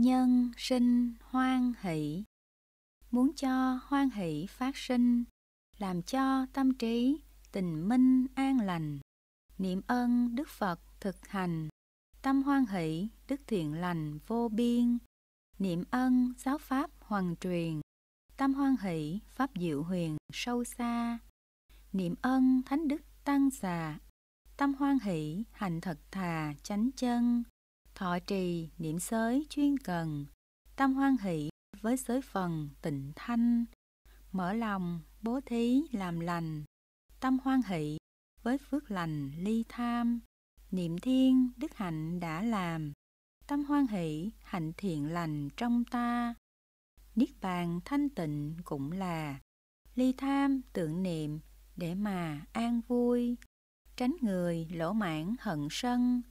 nhân sinh hoan hỷ muốn cho hoan hỷ phát sinh làm cho tâm trí tình minh an lành niệm ơn đức phật thực hành tâm hoan hỷ đức thiện lành vô biên niệm ân giáo pháp hoàng truyền tâm hoan hỷ pháp diệu huyền sâu xa niệm ân thánh đức tăng già tâm hoan hỷ hành thật thà chánh chân thọ trì niệm giới chuyên cần tâm hoan hỷ với giới phần tịnh thanh mở lòng bố thí làm lành tâm hoan hỷ với phước lành ly tham niệm thiên đức hạnh đã làm tâm hoan hỷ hạnh thiện lành trong ta niết bàn thanh tịnh cũng là ly tham tưởng niệm để mà an vui tránh người lỗ mãn hận sân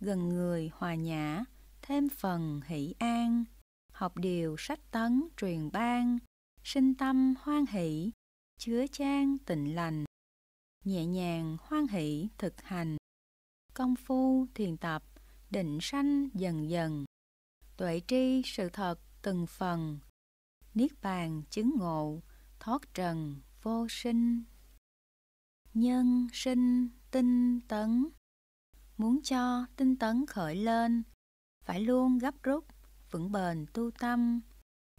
gần người hòa nhã, thêm phần hỷ an, học điều sách tấn truyền ban, sinh tâm hoan hỷ, chứa trang tịnh lành, nhẹ nhàng hoan hỷ thực hành, công phu thiền tập, định sanh dần dần, tuệ tri sự thật từng phần, niết bàn chứng ngộ, thoát trần vô sinh. Nhân sinh tinh tấn muốn cho tinh tấn khởi lên phải luôn gấp rút vững bền tu tâm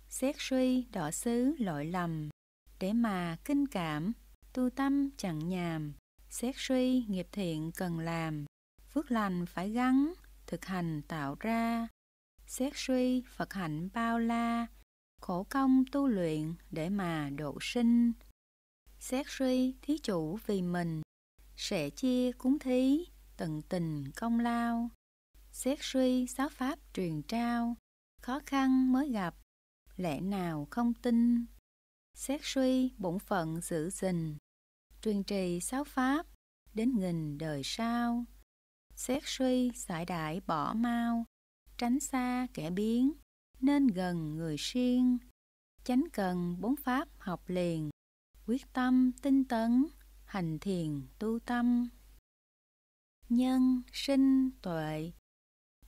xét suy đỏ xứ lỗi lầm để mà kinh cảm tu tâm chẳng nhàm xét suy nghiệp thiện cần làm phước lành phải gắn thực hành tạo ra xét suy phật hạnh bao la khổ công tu luyện để mà độ sinh xét suy thí chủ vì mình sẽ chia cúng thí tận tình công lao xét suy sáu pháp truyền trao khó khăn mới gặp lẽ nào không tin xét suy bổn phận giữ gìn truyền trì sáu pháp đến nghìn đời sau xét suy giải đại bỏ mau tránh xa kẻ biến nên gần người siêng chánh cần bốn pháp học liền quyết tâm tinh tấn hành thiền tu tâm nhân sinh tuệ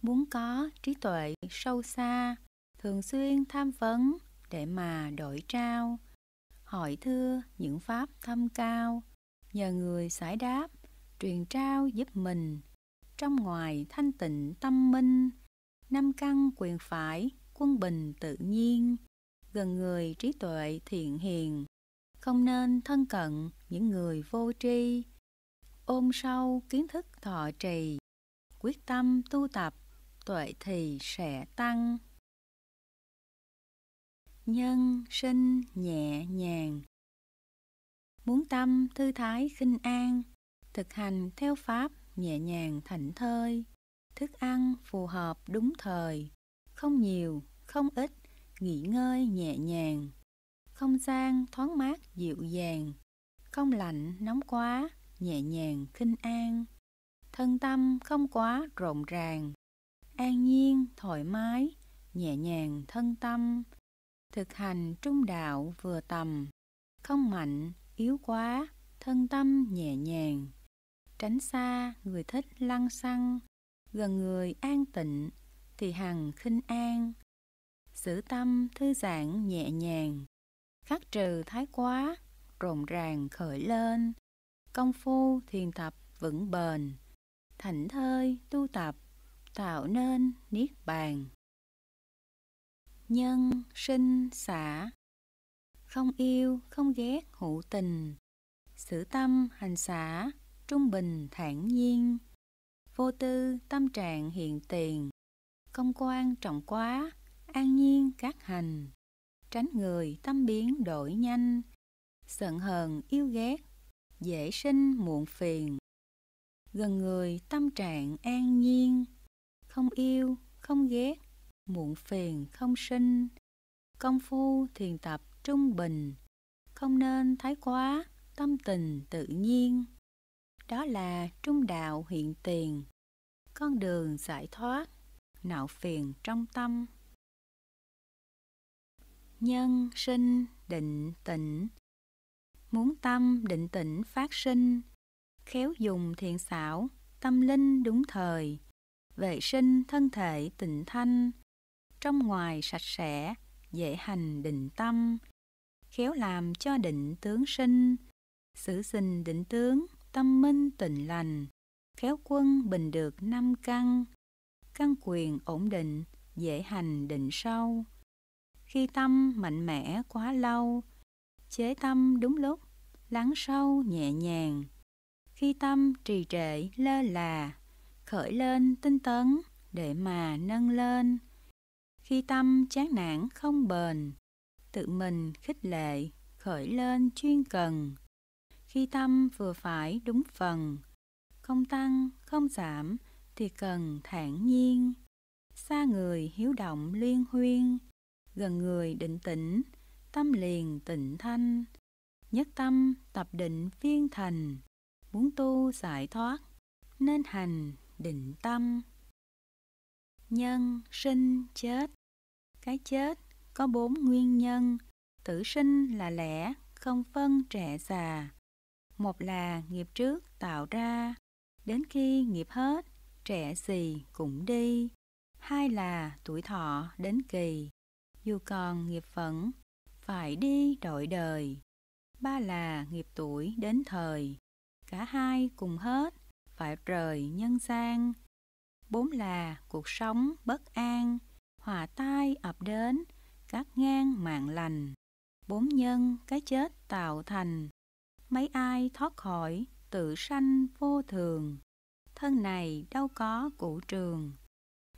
muốn có trí tuệ sâu xa thường xuyên tham vấn để mà đổi trao hỏi thưa những pháp thâm cao nhờ người giải đáp truyền trao giúp mình trong ngoài thanh tịnh tâm minh năm căn quyền phải quân bình tự nhiên gần người trí tuệ thiện hiền không nên thân cận những người vô tri ôm sâu kiến thức thọ trì, quyết tâm tu tập, tuệ thì sẽ tăng. Nhân sinh nhẹ nhàng Muốn tâm thư thái khinh an, thực hành theo pháp nhẹ nhàng thảnh thơi, thức ăn phù hợp đúng thời, không nhiều, không ít, nghỉ ngơi nhẹ nhàng, không gian thoáng mát dịu dàng, không lạnh nóng quá, nhẹ nhàng khinh an thân tâm không quá rộn ràng an nhiên thoải mái nhẹ nhàng thân tâm thực hành trung đạo vừa tầm không mạnh yếu quá thân tâm nhẹ nhàng tránh xa người thích lăng xăng gần người an tịnh thì hằng khinh an xử tâm thư giãn nhẹ nhàng khắc trừ thái quá rộn ràng khởi lên công phu thiền tập vững bền, thảnh thơi tu tập, tạo nên niết bàn. Nhân sinh xả Không yêu, không ghét hữu tình xử tâm hành xả, trung bình thản nhiên Vô tư tâm trạng hiện tiền Công quan trọng quá, an nhiên các hành Tránh người tâm biến đổi nhanh Giận hờn yêu ghét dễ sinh muộn phiền gần người tâm trạng an nhiên không yêu không ghét muộn phiền không sinh công phu thiền tập trung bình không nên thái quá tâm tình tự nhiên đó là trung đạo hiện tiền con đường giải thoát nạo phiền trong tâm nhân sinh định tịnh muốn tâm định tĩnh phát sinh khéo dùng thiện xảo tâm linh đúng thời vệ sinh thân thể tịnh thanh trong ngoài sạch sẽ dễ hành định tâm khéo làm cho định tướng sinh xử sinh định tướng tâm minh tịnh lành khéo quân bình được năm căn căn quyền ổn định dễ hành định sâu khi tâm mạnh mẽ quá lâu chế tâm đúng lúc, lắng sâu nhẹ nhàng. Khi tâm trì trệ lơ là, khởi lên tinh tấn để mà nâng lên. Khi tâm chán nản không bền, tự mình khích lệ, khởi lên chuyên cần. Khi tâm vừa phải đúng phần, không tăng, không giảm thì cần thản nhiên. Xa người hiếu động liên huyên, gần người định tĩnh, tâm liền tịnh thanh nhất tâm tập định viên thành muốn tu giải thoát nên hành định tâm nhân sinh chết cái chết có bốn nguyên nhân tử sinh là lẽ không phân trẻ già một là nghiệp trước tạo ra đến khi nghiệp hết trẻ gì cũng đi hai là tuổi thọ đến kỳ dù còn nghiệp vẫn phải đi đội đời. Ba là nghiệp tuổi đến thời, cả hai cùng hết, phải rời nhân gian. Bốn là cuộc sống bất an, hòa tai ập đến, các ngang mạng lành. Bốn nhân cái chết tạo thành, mấy ai thoát khỏi tự sanh vô thường. Thân này đâu có cụ trường,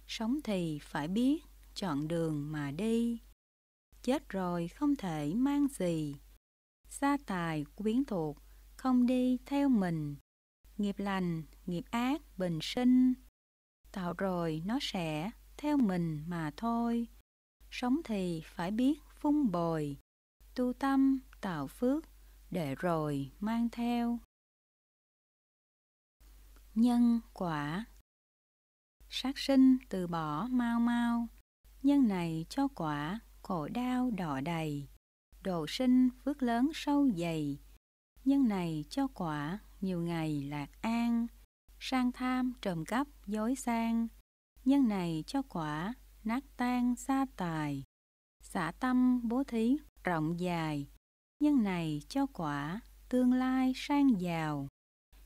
sống thì phải biết chọn đường mà đi chết rồi không thể mang gì. Gia tài quyến thuộc, không đi theo mình. Nghiệp lành, nghiệp ác, bình sinh. Tạo rồi nó sẽ theo mình mà thôi. Sống thì phải biết phung bồi, tu tâm, tạo phước, để rồi mang theo. Nhân quả Sát sinh từ bỏ mau mau, nhân này cho quả khổ đau đỏ đầy đồ sinh phước lớn sâu dày nhân này cho quả nhiều ngày lạc an sang tham trộm cắp dối sang nhân này cho quả nát tan xa tài xả tâm bố thí rộng dài nhân này cho quả tương lai sang giàu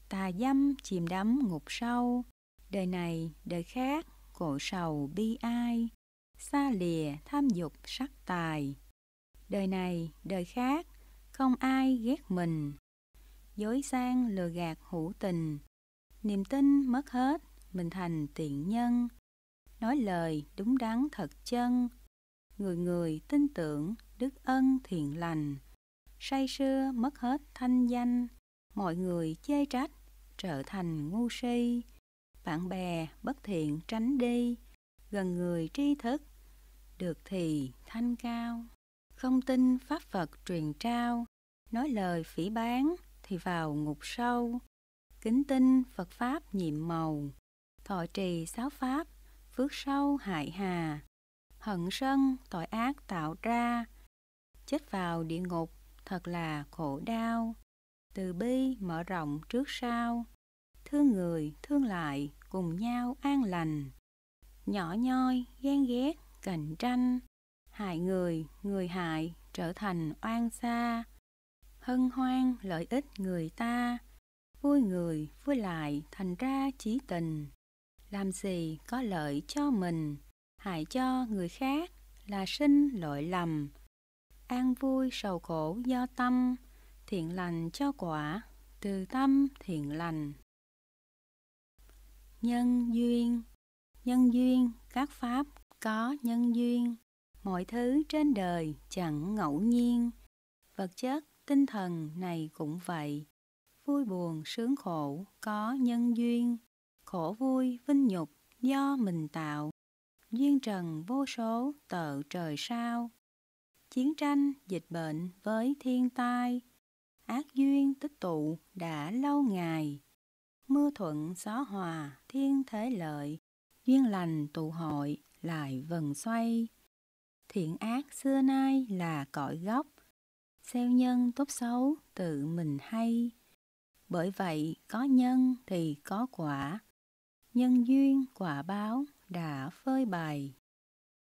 tà dâm chìm đắm ngục sâu đời này đời khác cội sầu bi ai xa lìa tham dục sắc tài. Đời này, đời khác, không ai ghét mình. Dối gian lừa gạt hữu tình, niềm tin mất hết, mình thành tiện nhân. Nói lời đúng đắn thật chân, người người tin tưởng, đức ân thiện lành. Say sưa mất hết thanh danh, mọi người chê trách, trở thành ngu si. Bạn bè bất thiện tránh đi, gần người tri thức được thì thanh cao không tin pháp phật truyền trao nói lời phỉ báng thì vào ngục sâu kính tin phật pháp nhiệm màu thọ trì sáu pháp phước sâu hại hà hận sân tội ác tạo ra chết vào địa ngục thật là khổ đau từ bi mở rộng trước sau thương người thương lại cùng nhau an lành nhỏ nhoi ghen ghét cạnh tranh, hại người, người hại trở thành oan xa, hân hoan lợi ích người ta, vui người vui lại thành ra chí tình. Làm gì có lợi cho mình, hại cho người khác là sinh lỗi lầm. An vui sầu khổ do tâm, thiện lành cho quả, từ tâm thiện lành. Nhân duyên Nhân duyên các pháp có nhân duyên mọi thứ trên đời chẳng ngẫu nhiên vật chất tinh thần này cũng vậy vui buồn sướng khổ có nhân duyên khổ vui vinh nhục do mình tạo duyên trần vô số tợ trời sao chiến tranh dịch bệnh với thiên tai ác duyên tích tụ đã lâu ngày mưa thuận gió hòa thiên thế lợi duyên lành tụ hội lại vần xoay. Thiện ác xưa nay là cõi gốc, xeo nhân tốt xấu tự mình hay. Bởi vậy có nhân thì có quả, nhân duyên quả báo đã phơi bày.